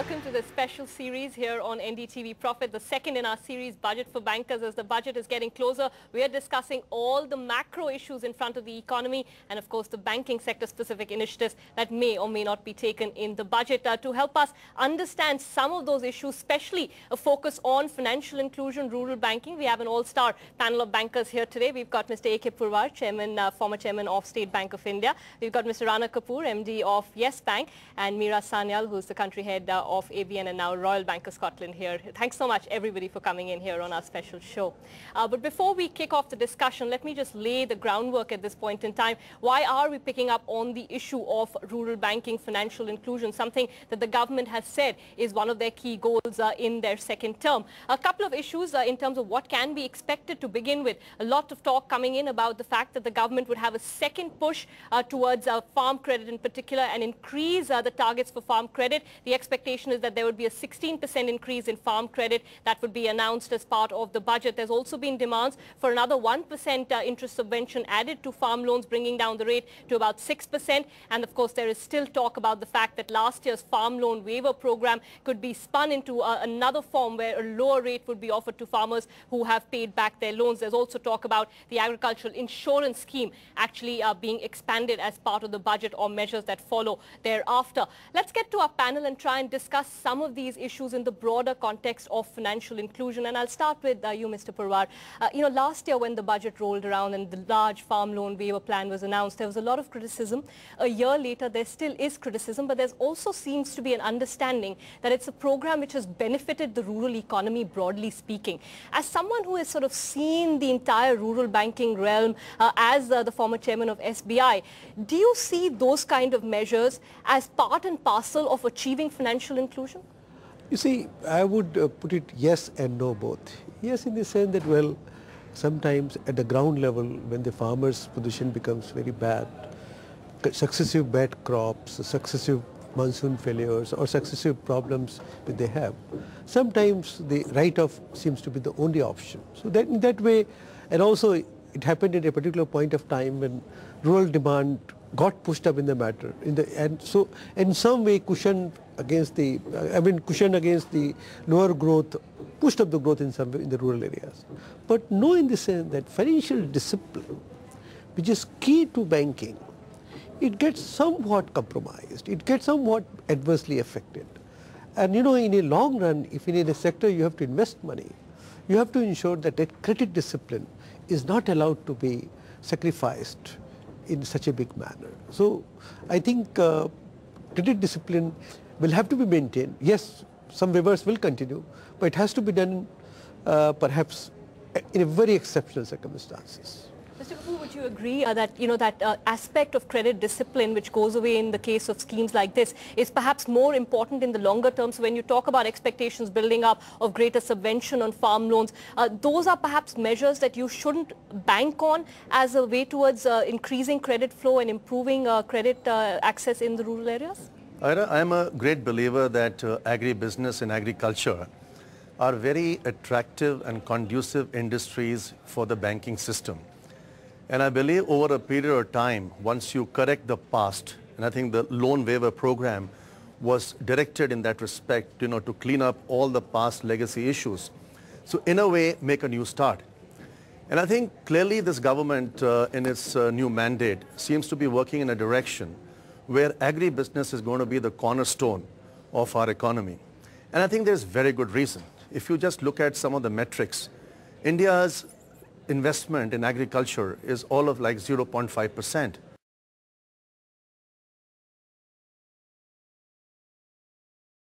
welcome to the special series here on NDTV Profit, the second in our series, Budget for Bankers. As the budget is getting closer, we are discussing all the macro issues in front of the economy and, of course, the banking sector-specific initiatives that may or may not be taken in the budget. Uh, to help us understand some of those issues, especially a focus on financial inclusion, rural banking, we have an all-star panel of bankers here today. We've got Mr. A.K. Purwar, chairman, uh, former chairman of State Bank of India. We've got Mr. Rana Kapoor, MD of Yes Bank, and Meera Sanyal, who's the country head uh, of ABN and now Royal Bank of Scotland here. Thanks so much, everybody, for coming in here on our special show. Uh, but before we kick off the discussion, let me just lay the groundwork at this point in time. Why are we picking up on the issue of rural banking, financial inclusion, something that the government has said is one of their key goals uh, in their second term? A couple of issues uh, in terms of what can be expected to begin with. A lot of talk coming in about the fact that the government would have a second push uh, towards uh, farm credit in particular and increase uh, the targets for farm credit. The expectation expectation is that there would be a 16% increase in farm credit that would be announced as part of the budget. There's also been demands for another 1% uh, interest subvention added to farm loans, bringing down the rate to about 6%. And of course, there is still talk about the fact that last year's farm loan waiver program could be spun into uh, another form where a lower rate would be offered to farmers who have paid back their loans. There's also talk about the agricultural insurance scheme actually uh, being expanded as part of the budget or measures that follow thereafter. Let's get to our panel and try and discuss discuss some of these issues in the broader context of financial inclusion. And I'll start with uh, you, Mr. Purwar. Uh, you know, last year when the budget rolled around and the large farm loan waiver plan was announced, there was a lot of criticism. A year later, there still is criticism, but there also seems to be an understanding that it's a program which has benefited the rural economy, broadly speaking. As someone who has sort of seen the entire rural banking realm uh, as uh, the former chairman of SBI, do you see those kind of measures as part and parcel of achieving financial inclusion? You see, I would uh, put it yes and no both. Yes, in the sense that, well, sometimes at the ground level, when the farmer's position becomes very bad, successive bad crops, successive monsoon failures or successive problems that they have, sometimes the write-off seems to be the only option. So that, in that way, and also it happened at a particular point of time when rural demand got pushed up in the matter in the and so in some way cushion against the uh, I mean cushion against the lower growth pushed up the growth in some way in the rural areas but know in the sense that financial discipline which is key to banking it gets somewhat compromised it gets somewhat adversely affected and you know in a long run if in a sector you have to invest money you have to ensure that that credit discipline is not allowed to be sacrificed in such a big manner. So I think uh, credit discipline will have to be maintained. Yes, some waivers will continue, but it has to be done uh, perhaps in very exceptional circumstances would you agree uh, that you know that uh, aspect of credit discipline, which goes away in the case of schemes like this, is perhaps more important in the longer terms? So when you talk about expectations building up of greater subvention on farm loans, uh, those are perhaps measures that you shouldn't bank on as a way towards uh, increasing credit flow and improving uh, credit access in the rural areas. Ira, I'm a great believer that agribusiness and agriculture are very attractive and conducive industries for the banking system. And I believe over a period of time, once you correct the past, and I think the loan waiver program was directed in that respect, you know, to clean up all the past legacy issues. So in a way, make a new start. And I think clearly this government uh, in its uh, new mandate seems to be working in a direction where agribusiness is going to be the cornerstone of our economy. And I think there's very good reason. If you just look at some of the metrics, India's investment in agriculture is all of like 0.5 percent.